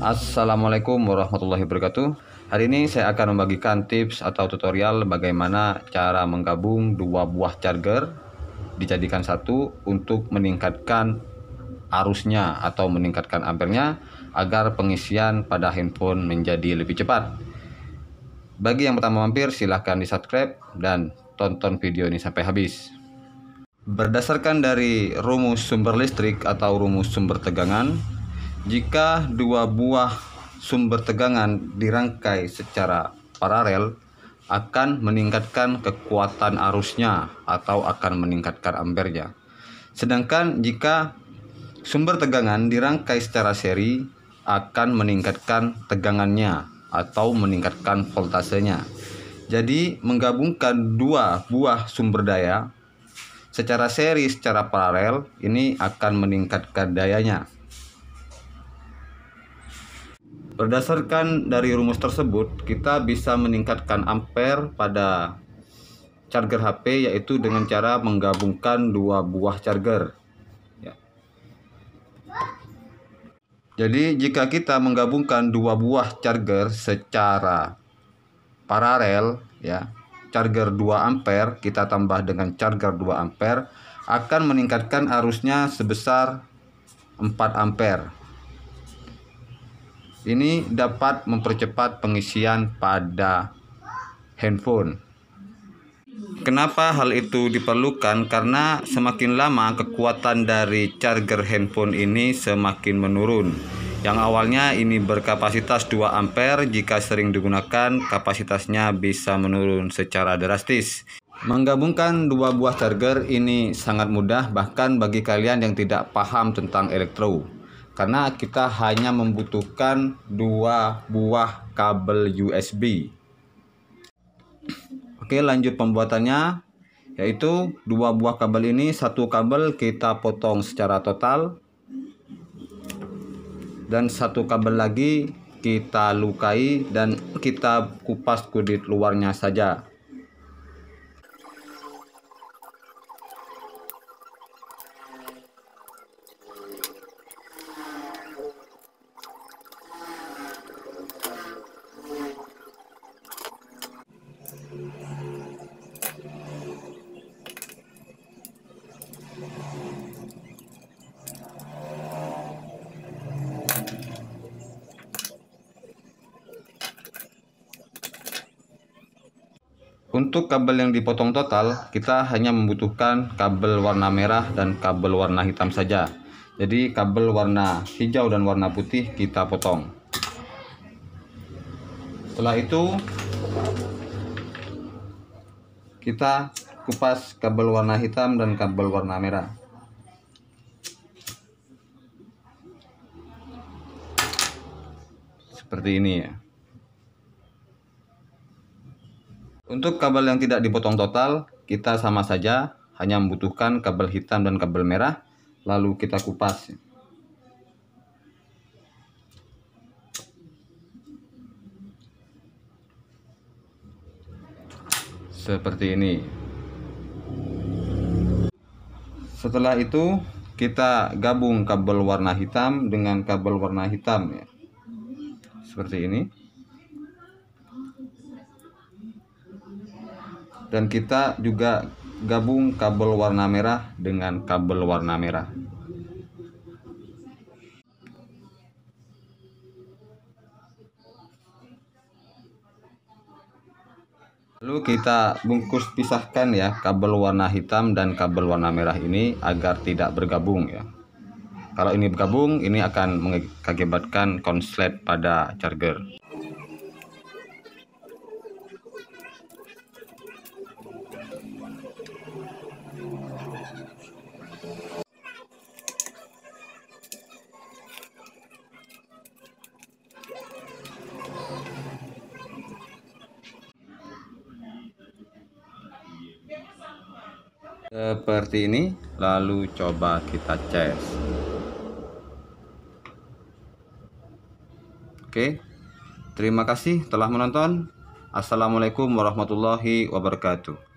Assalamualaikum warahmatullahi wabarakatuh. Hari ini saya akan membagikan tips atau tutorial bagaimana cara menggabung dua buah charger dijadikan satu untuk meningkatkan arusnya atau meningkatkan ampernya agar pengisian pada handphone menjadi lebih cepat. Bagi yang pertama mampir silahkan di subscribe dan tonton video ini sampai habis. Berdasarkan dari rumus sumber listrik atau rumus sumber tegangan, jika dua buah sumber tegangan dirangkai secara paralel, akan meningkatkan kekuatan arusnya atau akan meningkatkan ampernya. Sedangkan jika sumber tegangan dirangkai secara seri, akan meningkatkan tegangannya atau meningkatkan voltasenya. Jadi, menggabungkan dua buah sumber daya secara seri secara paralel ini akan meningkatkan dayanya. Berdasarkan dari rumus tersebut, kita bisa meningkatkan ampere pada charger HP yaitu dengan cara menggabungkan dua buah charger. Ya. Jadi jika kita menggabungkan dua buah charger secara paralel ya, charger 2 ampere kita tambah dengan charger 2 ampere akan meningkatkan arusnya sebesar 4 ampere. Ini dapat mempercepat pengisian pada handphone. Kenapa hal itu diperlukan? Karena semakin lama kekuatan dari charger handphone ini semakin menurun. Yang awalnya ini berkapasitas 2 ampere, jika sering digunakan kapasitasnya bisa menurun secara drastis. Menggabungkan dua buah charger ini sangat mudah bahkan bagi kalian yang tidak paham tentang elektro karena kita hanya membutuhkan dua buah kabel USB. Oke, lanjut pembuatannya yaitu dua buah kabel ini satu kabel kita potong secara total dan satu kabel lagi kita lukai dan kita kupas kulit luarnya saja. Untuk kabel yang dipotong total, kita hanya membutuhkan kabel warna merah dan kabel warna hitam saja. Jadi kabel warna hijau dan warna putih kita potong. Setelah itu kita kupas kabel warna hitam dan kabel warna merah. Seperti ini ya. Untuk kabel yang tidak dipotong total, kita sama saja hanya membutuhkan kabel hitam dan kabel merah, lalu kita kupas. Seperti ini. Setelah itu, kita gabung kabel warna hitam dengan kabel warna hitam ya. Seperti ini. dan kita juga gabung kabel warna merah dengan kabel warna merah Lalu kita bungkus pisahkan ya kabel warna hitam dan kabel warna merah ini agar tidak bergabung ya. Kalau ini bergabung ini akan mengakibatkan konslet pada charger. seperti ini lalu coba kita cek. oke terima kasih telah menonton assalamualaikum warahmatullahi wabarakatuh